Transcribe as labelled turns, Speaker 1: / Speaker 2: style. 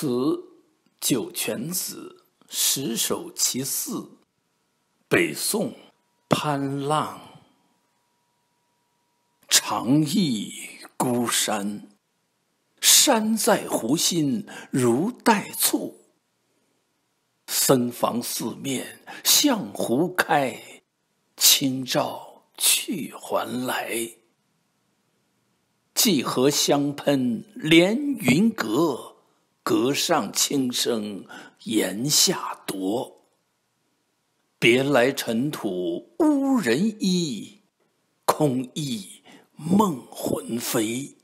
Speaker 1: 词《酒泉子》十首其四，北宋潘浪。长忆孤山，山在湖心如黛簇。僧房四面向湖开，清照去还来。芰荷香喷连云阁。阁上轻声檐下夺，别来尘土污人衣，空忆梦魂飞。